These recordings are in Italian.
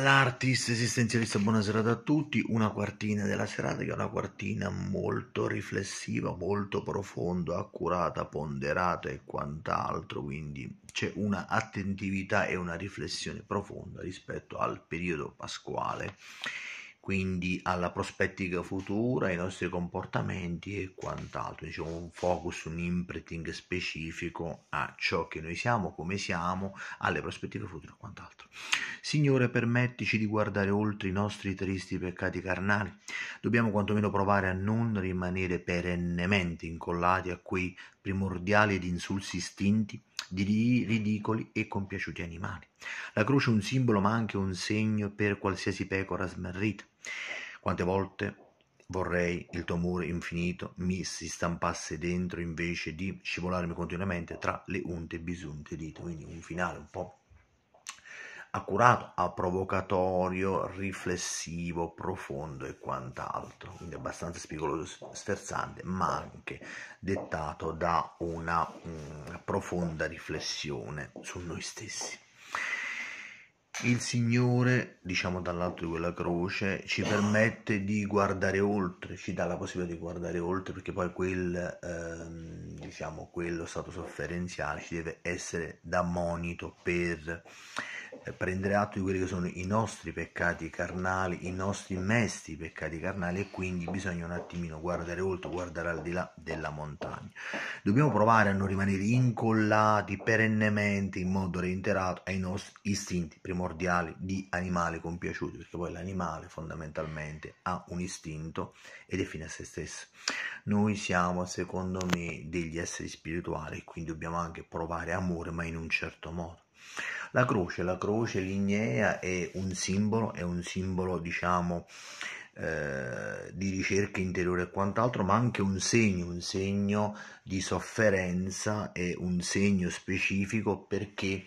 all'artist esistenzialista, buonasera a tutti, una quartina della serata che è una quartina molto riflessiva, molto profonda, accurata, ponderata e quant'altro, quindi c'è una attentività e una riflessione profonda rispetto al periodo pasquale quindi alla prospettica futura, ai nostri comportamenti e quant'altro, diciamo un focus, un imprinting specifico a ciò che noi siamo, come siamo, alle prospettive future e quant'altro. Signore, permettici di guardare oltre i nostri tristi peccati carnali, dobbiamo quantomeno provare a non rimanere perennemente incollati a quei primordiali ed insulsi istinti di ridicoli e compiaciuti animali. La croce è un simbolo ma anche un segno per qualsiasi pecora smarrita. Quante volte vorrei il tuo amore infinito mi si stampasse dentro invece di scivolarmi continuamente tra le unte e bisunte dito. Quindi un finale un po' accurato, a provocatorio, riflessivo, profondo e quant'altro, quindi abbastanza spigoloso, sferzante, ma anche dettato da una mh, mm, profonda riflessione su noi stessi. Il Signore, diciamo dall'alto di quella croce, ci permette di guardare oltre, ci dà la possibilità di guardare oltre, perché poi quel, ehm, diciamo, quello stato sofferenziale ci deve essere da monito per eh, prendere atto di quelli che sono i nostri peccati carnali, i nostri mesti peccati carnali e quindi bisogna un attimino guardare oltre, guardare al di là della montagna. Dobbiamo provare a non rimanere incollati perennemente in modo reiterato ai nostri istinti primordiali di animale compiaciuto, perché poi l'animale fondamentalmente ha un istinto ed è fine a se stesso. Noi siamo, secondo me, degli esseri spirituali, quindi dobbiamo anche provare amore, ma in un certo modo la croce, la croce lignea è un simbolo, è un simbolo diciamo eh, di ricerca interiore e quant'altro, ma anche un segno, un segno di sofferenza e un segno specifico perché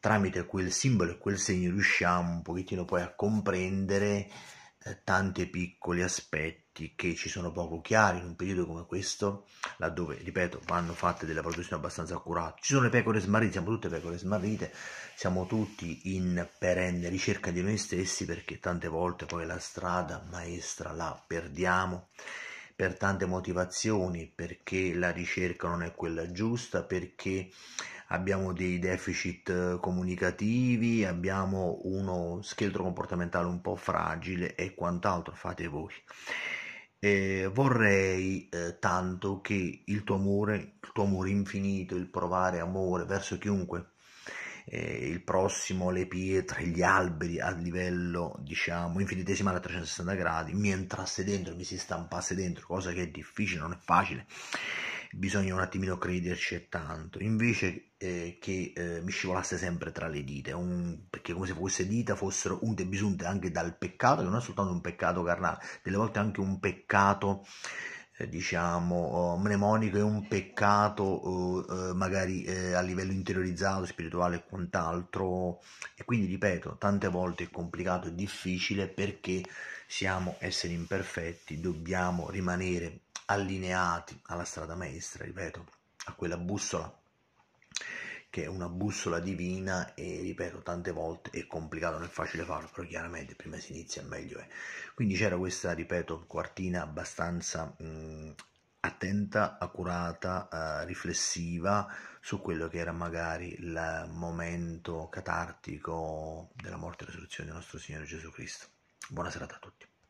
tramite quel simbolo e quel segno riusciamo un pochettino poi a comprendere eh, tanti piccoli aspetti che ci sono poco chiari in un periodo come questo, laddove, ripeto, vanno fatte delle valutazioni abbastanza accurate. Ci sono le pecore smarrite, siamo tutte pecore smarrite, siamo tutti in perenne ricerca di noi stessi perché tante volte poi la strada maestra la perdiamo per tante motivazioni, perché la ricerca non è quella giusta, perché abbiamo dei deficit eh, comunicativi, abbiamo uno scheletro comportamentale un po' fragile e quant'altro fate voi. Eh, vorrei eh, tanto che il tuo amore, il tuo amore infinito, il provare amore verso chiunque, eh, il prossimo, le pietre, gli alberi a livello diciamo infinitesimale a 360 gradi, mi entrasse dentro, mi si stampasse dentro, cosa che è difficile, non è facile bisogna un attimino crederci e tanto, invece eh, che eh, mi scivolasse sempre tra le dita, perché come se queste dita fossero unte e bisunte anche dal peccato, che non è soltanto un peccato carnale, delle volte anche un peccato eh, diciamo oh, mnemonico è un peccato oh, eh, magari eh, a livello interiorizzato, spirituale e quant'altro e quindi ripeto tante volte è complicato e difficile perché siamo esseri imperfetti dobbiamo rimanere allineati alla strada maestra, ripeto, a quella bussola che è una bussola divina e ripeto tante volte è complicato, non è facile farlo, però chiaramente prima si inizia meglio è. Quindi c'era questa, ripeto, quartina abbastanza mh, attenta, accurata, eh, riflessiva su quello che era magari il momento catartico della morte e resurrezione del nostro Signore Gesù Cristo. Buona serata a tutti.